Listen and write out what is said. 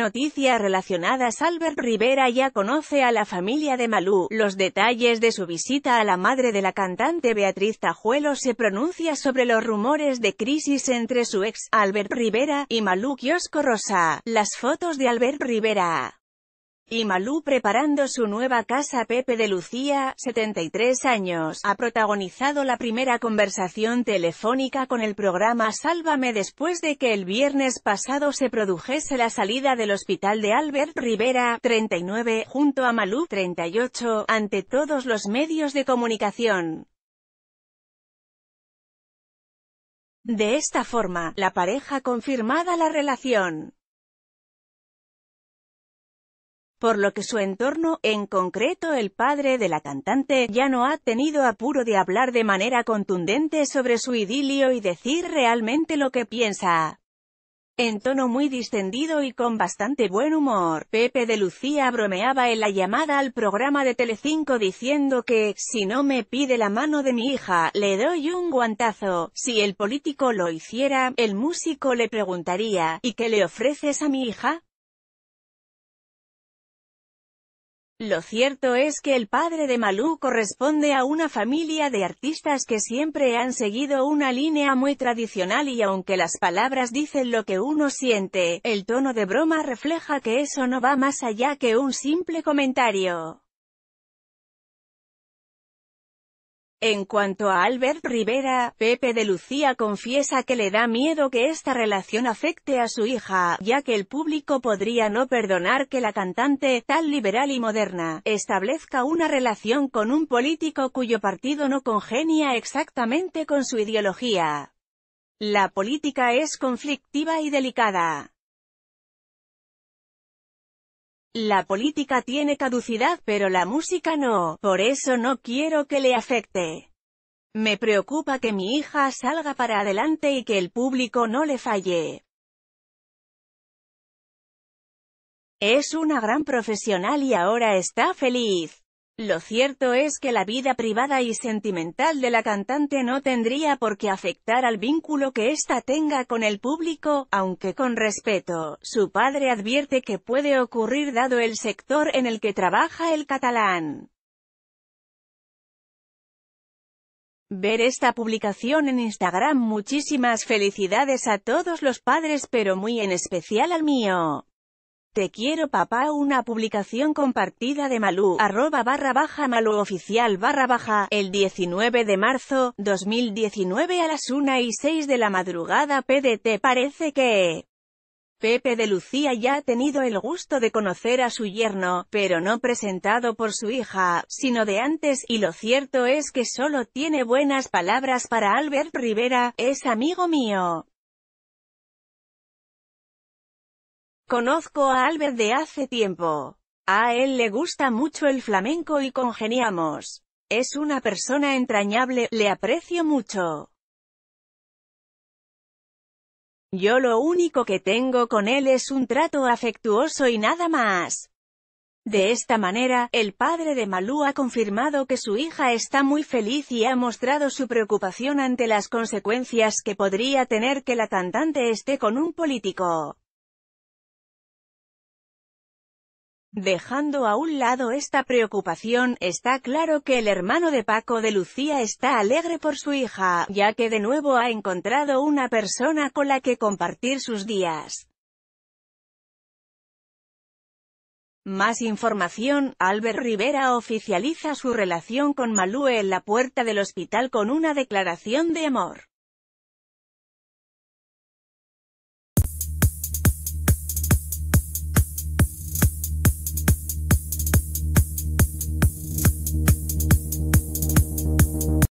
Noticias relacionadas Albert Rivera ya conoce a la familia de Malú. Los detalles de su visita a la madre de la cantante Beatriz Tajuelo se pronuncia sobre los rumores de crisis entre su ex, Albert Rivera, y Malú Kiosco Rosa. Las fotos de Albert Rivera y Malú preparando su nueva casa Pepe de Lucía, 73 años, ha protagonizado la primera conversación telefónica con el programa Sálvame después de que el viernes pasado se produjese la salida del hospital de Albert Rivera, 39, junto a Malú, 38, ante todos los medios de comunicación. De esta forma, la pareja confirmada la relación por lo que su entorno, en concreto el padre de la cantante, ya no ha tenido apuro de hablar de manera contundente sobre su idilio y decir realmente lo que piensa. En tono muy distendido y con bastante buen humor, Pepe de Lucía bromeaba en la llamada al programa de Telecinco diciendo que, si no me pide la mano de mi hija, le doy un guantazo. Si el político lo hiciera, el músico le preguntaría, ¿y qué le ofreces a mi hija? Lo cierto es que el padre de Malú corresponde a una familia de artistas que siempre han seguido una línea muy tradicional y aunque las palabras dicen lo que uno siente, el tono de broma refleja que eso no va más allá que un simple comentario. En cuanto a Albert Rivera, Pepe de Lucía confiesa que le da miedo que esta relación afecte a su hija, ya que el público podría no perdonar que la cantante, tan liberal y moderna, establezca una relación con un político cuyo partido no congenia exactamente con su ideología. La política es conflictiva y delicada. La política tiene caducidad pero la música no, por eso no quiero que le afecte. Me preocupa que mi hija salga para adelante y que el público no le falle. Es una gran profesional y ahora está feliz. Lo cierto es que la vida privada y sentimental de la cantante no tendría por qué afectar al vínculo que ésta tenga con el público, aunque con respeto, su padre advierte que puede ocurrir dado el sector en el que trabaja el catalán. Ver esta publicación en Instagram Muchísimas felicidades a todos los padres pero muy en especial al mío. Te quiero papá una publicación compartida de Malú, arroba barra baja Malú oficial barra baja, el 19 de marzo, 2019 a las 1 y 6 de la madrugada PDT parece que... Pepe de Lucía ya ha tenido el gusto de conocer a su yerno, pero no presentado por su hija, sino de antes, y lo cierto es que solo tiene buenas palabras para Albert Rivera, es amigo mío. Conozco a Albert de hace tiempo. A él le gusta mucho el flamenco y congeniamos. Es una persona entrañable, le aprecio mucho. Yo lo único que tengo con él es un trato afectuoso y nada más. De esta manera, el padre de Malú ha confirmado que su hija está muy feliz y ha mostrado su preocupación ante las consecuencias que podría tener que la cantante esté con un político. Dejando a un lado esta preocupación, está claro que el hermano de Paco de Lucía está alegre por su hija, ya que de nuevo ha encontrado una persona con la que compartir sus días. Más información, Albert Rivera oficializa su relación con Malú en la puerta del hospital con una declaración de amor.